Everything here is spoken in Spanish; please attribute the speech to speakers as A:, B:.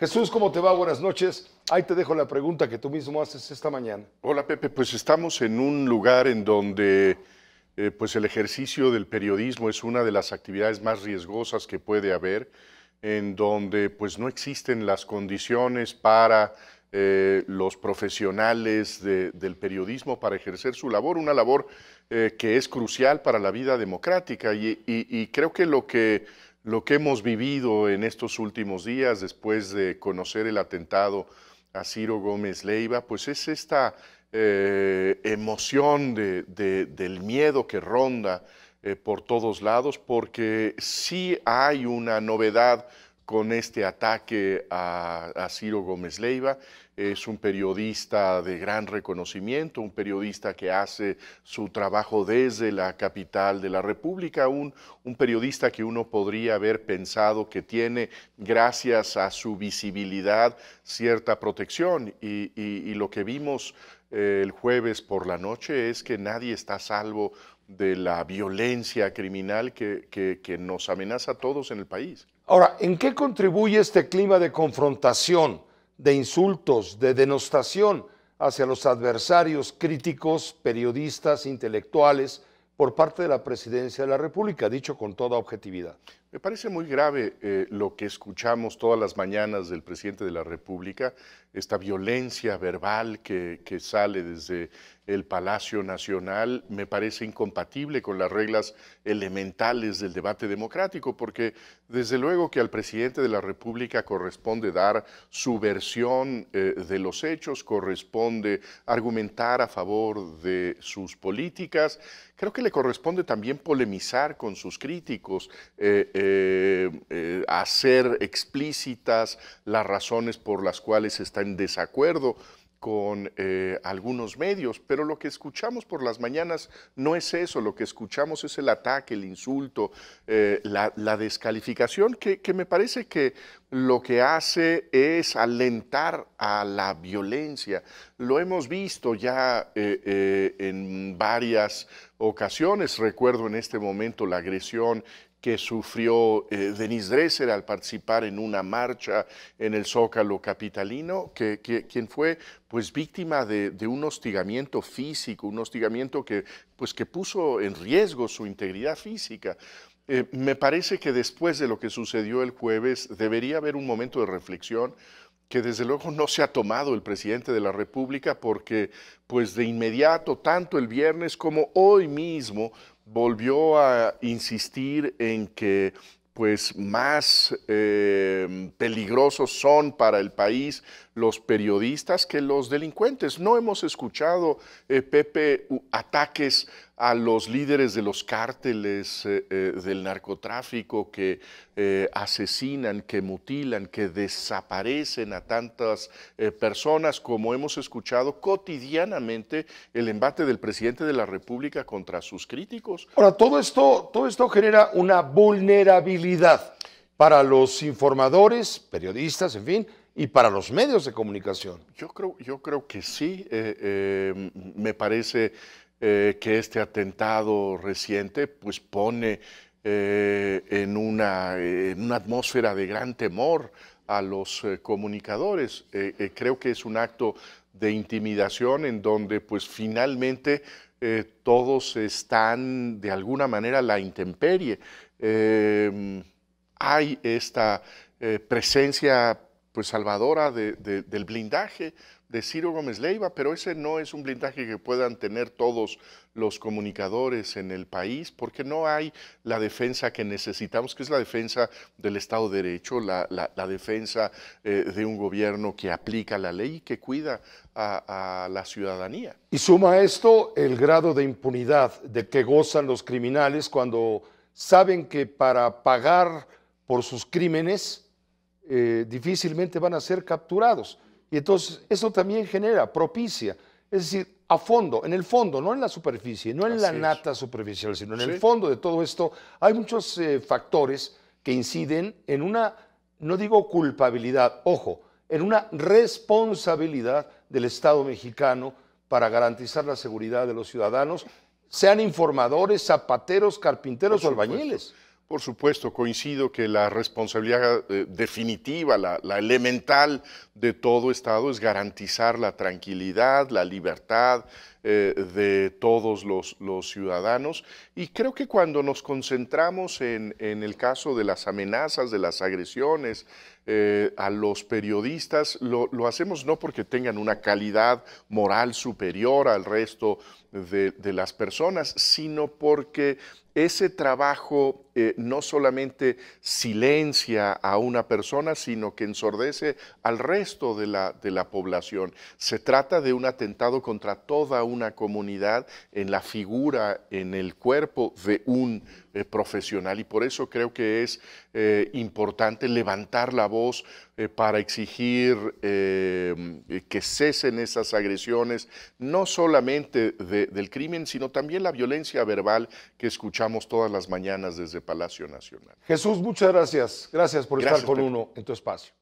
A: Jesús, ¿cómo te va? Buenas noches. Ahí te dejo la pregunta que tú mismo haces esta mañana.
B: Hola Pepe, pues estamos en un lugar en donde eh, pues el ejercicio del periodismo es una de las actividades más riesgosas que puede haber, en donde pues no existen las condiciones para eh, los profesionales del periodismo para ejercer su labor, una labor eh, que es crucial para la vida democrática. y creo que lo que lo que hemos vivido en estos últimos días después de conocer el atentado a Ciro Gómez Leiva, pues es esta eh, emoción del miedo que ronda eh, por todos lados, porque sí hay una novedad con este ataque a Ciro Gómez Leiva es un periodista de gran reconocimiento, un periodista que hace su trabajo desde la capital de la República, un, un periodista que uno podría haber pensado que tiene, gracias a su visibilidad, cierta protección. Y, lo que vimos eh, el jueves por la noche es que nadie está salvo de la violencia criminal que nos amenaza a todos en el país.
A: Ahora, ¿en qué contribuye este clima de confrontación? de insultos, de denostación hacia los adversarios críticos, periodistas, intelectuales, por parte de la Presidencia de la República, dicho con toda objetividad. Me parece
B: muy grave eh, lo que escuchamos todas las mañanas del presidente de la República, esta violencia verbal que, sale desde el Palacio Nacional, me parece incompatible con las reglas elementales del debate democrático, porque desde luego que al presidente de la República corresponde dar su versión eh, de los hechos, corresponde argumentar a favor de sus políticas, creo que le corresponde también polemizar con sus críticos. Eh, eh, eh, hacer explícitas las razones por las cuales está en desacuerdo con eh, algunos medios, pero lo que escuchamos por las mañanas no es eso, lo que escuchamos es el ataque, el insulto, la, descalificación, que, me parece que lo que hace es alentar a la violencia. Lo hemos visto ya en varias ocasiones. Recuerdo en este momento la agresión que sufrió Denis eh, Denise al participar en una marcha en el Zócalo capitalino, quien fue pues víctima de, un hostigamiento físico, un hostigamiento que, pues, que puso en riesgo su integridad física. Eh, me parece que después de lo que sucedió el jueves debería haber un momento de reflexión que desde luego no se ha tomado el presidente de la República porque pues de inmediato, tanto el viernes como hoy mismo, volvió a insistir en que pues más em, peligrosos son para el país los periodistas que los delincuentes. No hemos escuchado, eh, Pepe, ataques a los líderes de los cárteles eh, eh, del narcotráfico que eh, asesinan, que mutilan, que desaparecen a tantas personas, como hemos escuchado cotidianamente el embate del presidente de la República contra sus críticos.
A: Ahora, todo esto, todo esto genera una vulnerabilidad para los informadores, periodistas, en fin, y para los medios de comunicación.
B: Yo creo, yo creo que sí, me parece eh, que este atentado reciente pues, pone eh, eh, en, una, atmósfera de gran temor a los comunicadores. creo que es un acto de intimidación en donde pues, finalmente todos están de alguna manera la intemperie. Em, hay esta presencia pues, salvadora del blindaje, de Ciro Gómez Leiva, pero ese no es un blindaje que puedan tener todos los comunicadores en el país, porque no hay la defensa que necesitamos, que es la defensa del Estado de Derecho, la, defensa eh, de un gobierno que aplica la ley y que cuida a, la ciudadanía.
A: Y suma a esto el grado de impunidad de que gozan los criminales cuando saben que para pagar por sus crímenes eh, difícilmente van a ser capturados. Y entonces eso también genera, propicia, es decir, a fondo, en el fondo, no en la superficie, no en la nata superficial, sino en el fondo de todo esto, hay muchos eh, factores que inciden en una, no digo culpabilidad, ojo, en una responsabilidad del Estado mexicano para garantizar la seguridad de los ciudadanos,
B: sean informadores, zapateros, carpinteros o albañiles. Por supuesto, coincido que la responsabilidad eh, definitiva, la, elemental de todo Estado es garantizar la tranquilidad, la libertad eh, de todos los, ciudadanos. Y creo que cuando nos concentramos en, el caso de las amenazas, de las agresiones eh, a los periodistas, lo, hacemos no porque tengan una calidad moral superior al resto de, las personas, sino porque ese trabajo eh, no solamente silencia a una persona, sino que ensordece al resto de la, de la población. Se trata de un atentado contra toda una comunidad en la figura, en el cuerpo de un eh, profesional y por eso creo que es eh, importante levantar la voz eh, para exigir que cesen esas agresiones, no solamente del crimen, sino también la violencia verbal que escuchamos todas las mañanas desde Palacio Nacional.
A: Jesús, muchas gracias. Gracias por estar con uno en tu espacio.